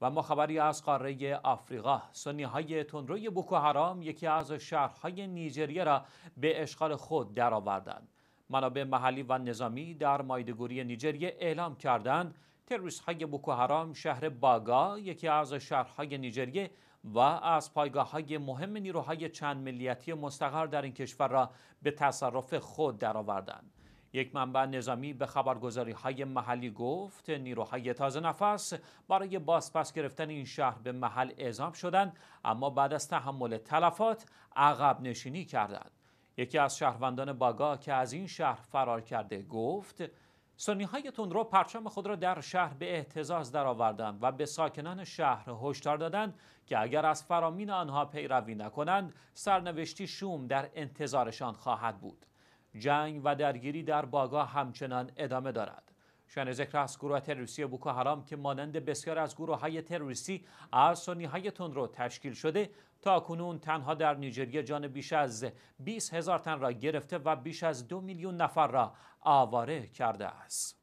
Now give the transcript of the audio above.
و ما خبری از قاره آفریقا سنی های تندروی بوکو حرام یکی از شهرهای نیجریه را به اشغال خود درآوردند منابع محلی و نظامی در مایدگوری نیجریه اعلام کردند تروریست های بوکو حرام شهر باگا یکی از شهرهای نیجریه و از پایگاه های مهم نیروهای چند ملیتی مستقر در این کشور را به تصرف خود درآوردند یک منبع نظامی به خبرگزاری های محلی گفت نیروهای تازه نفس برای بازپس گرفتن این شهر به محل اعزام شدند اما بعد از تحمل تلفات عقب نشینی کردند یکی از شهروندان باگا که از این شهر فرار کرده گفت سنی های تندرو پرچم خود را در شهر به احتزاز درآوردند و به ساکنان شهر هشدار دادند که اگر از فرامین آنها پیروی نکنند سرنوشتی شوم در انتظارشان خواهد بود جنگ و درگیری در باگا همچنان ادامه دارد. شن ذکر است گروه تروریستی بوکو حرام که مانند بسیار از گروه های تروریستی از سنی های رو تشکیل شده تا کنون تنها در نیجریه جان بیش از 20 هزار تن را گرفته و بیش از دو میلیون نفر را آواره کرده است.